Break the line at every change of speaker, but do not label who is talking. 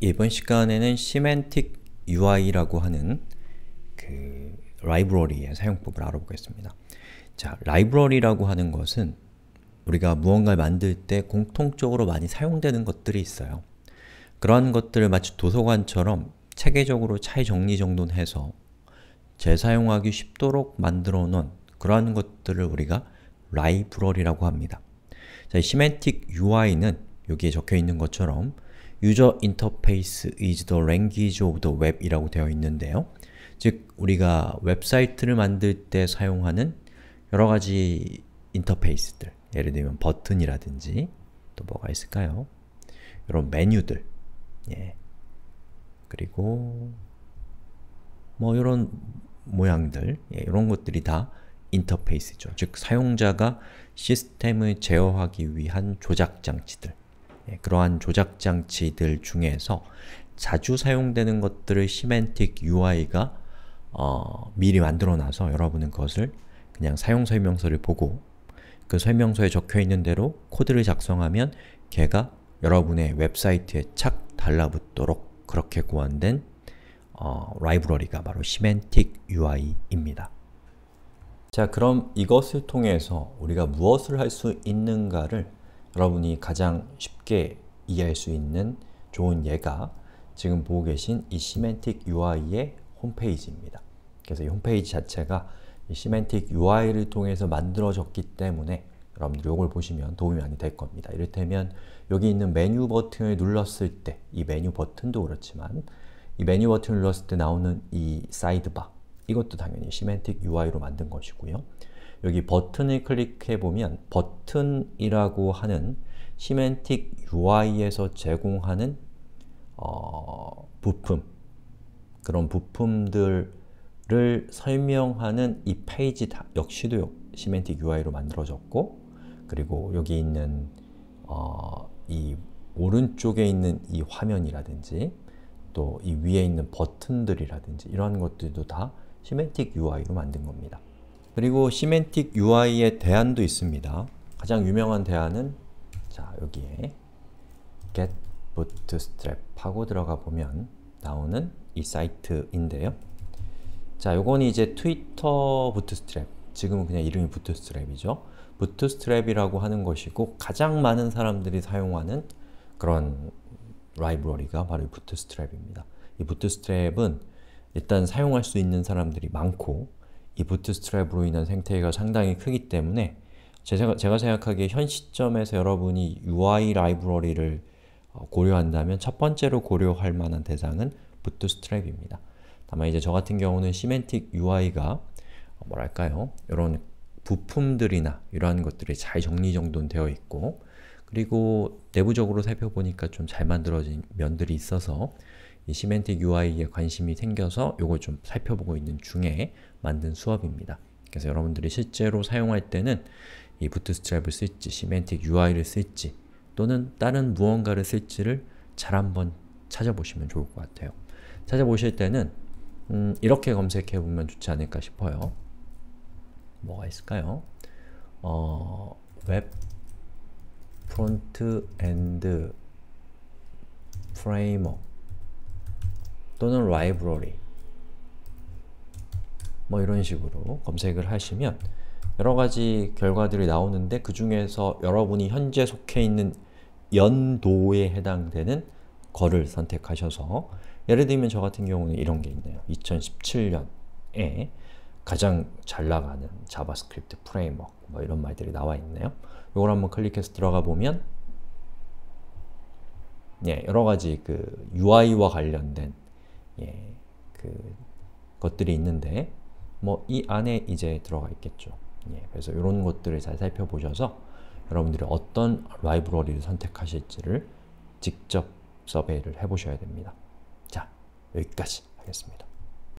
이번 시간에는 시멘틱 UI라고 하는 그 라이브러리의 사용법을 알아보겠습니다. 자, 라이브러리라고 하는 것은 우리가 무언가를 만들 때 공통적으로 많이 사용되는 것들이 있어요. 그러한 것들을 마치 도서관처럼 체계적으로 차이 정리정돈해서 재사용하기 쉽도록 만들어 놓은 그러한 것들을 우리가 라이브러리라고 합니다. 자, 시멘틱 UI는 여기에 적혀 있는 것처럼 User Interface is the language of the web 이라고 되어 있는데요. 즉, 우리가 웹사이트를 만들 때 사용하는 여러가지 인터페이스들 예를 들면 버튼이라든지 또 뭐가 있을까요? 이런 메뉴들 예. 그리고 뭐 이런 모양들 예, 이런 것들이 다 인터페이스죠. 즉, 사용자가 시스템을 제어하기 위한 조작 장치들 예, 그러한 조작 장치들 중에서 자주 사용되는 것들을 시멘틱 UI가 어, 미리 만들어놔서 여러분은 그것을 그냥 사용설명서를 보고 그 설명서에 적혀있는 대로 코드를 작성하면 걔가 여러분의 웹사이트에 착 달라붙도록 그렇게 고안된 어, 라이브러리가 바로 시멘틱 UI입니다. 자 그럼 이것을 통해서 우리가 무엇을 할 수 있는가를 여러분이 가장 쉽게 이해할 수 있는 좋은 예가 지금 보고 계신 이 시멘틱 UI의 홈페이지입니다. 그래서 이 홈페이지 자체가 이 시멘틱 UI를 통해서 만들어졌기 때문에 여러분들이 걸 보시면 도움이 많이 될 겁니다. 이를테면 여기 있는 메뉴 버튼을 눌렀을 때 이 메뉴 버튼도 그렇지만 이 메뉴 버튼을 눌렀을 때 나오는 이 사이드바 이것도 당연히 시멘틱 UI로 만든 것이고요. 여기 버튼을 클릭해 보면 버튼이라고 하는 시멘틱 UI에서 제공하는 어, 부품 그런 부품들을 설명하는 이 페이지 역시도 시멘틱 UI로 만들어졌고 그리고 여기 있는 어, 이 오른쪽에 있는 이 화면이라든지 또 이 위에 있는 버튼들이라든지 이러한 것들도 다 시멘틱 UI로 만든 겁니다. 그리고 시멘틱 UI의 대안도 있습니다. 가장 유명한 대안은 자 여기에 get bootstrap 하고 들어가 보면 나오는 이 사이트인데요. 자 요건 이제 트위터 부트스트랩 지금은 그냥 이름이 부트스트랩이죠. 부트스트랩이라고 하는 것이고 가장 많은 사람들이 사용하는 그런 라이브러리가 바로 이 부트스트랩입니다. 이 부트스트랩은 일단 사용할 수 있는 사람들이 많고 이 부트스트랩으로 인한 생태계가 상당히 크기 때문에 제가, 생각하기에 현 시점에서 여러분이 UI 라이브러리를 어, 고려한다면 첫 번째로 고려할 만한 대상은 부트스트랩입니다. 다만 이제 저 같은 경우는 시멘틱 UI가 어, 뭐랄까요? 이런 부품들이나 이러한 것들이 잘 정리정돈되어 있고 그리고 내부적으로 살펴보니까 좀 잘 만들어진 면들이 있어서 이 시멘틱 UI에 관심이 생겨서 요걸 좀 살펴보고 있는 중에 만든 수업입니다. 그래서 여러분들이 실제로 사용할 때는 이 부트스트랩을 쓸지, 시멘틱 UI를 쓸지 또는 다른 무언가를 쓸지를 잘 한번 찾아보시면 좋을 것 같아요. 찾아보실 때는 음, 이렇게 검색해보면 좋지 않을까 싶어요. 뭐가 있을까요? 어, 웹 프론트 엔드 프레임워크 또는 라이브러리 뭐 이런 식으로 검색을 하시면 여러가지 결과들이 나오는데 그 중에서 여러분이 현재 속해 있는 연도에 해당되는 거를 선택하셔서 예를 들면 저 같은 경우는 이런 게 있네요. 2017년에 가장 잘 나가는 자바스크립트 프레임워크 뭐 이런 말들이 나와 있네요. 이걸 한번 클릭해서 들어가 보면 네, 여러 가지 그 UI와 관련된 예, 그 것들이 있는데 뭐 이 안에 이제 들어가 있겠죠. 예, 그래서 이런 것들을 잘 살펴보셔서 여러분들이 어떤 라이브러리를 선택하실지를 직접 서베이를 해보셔야 됩니다. 자, 여기까지 하겠습니다.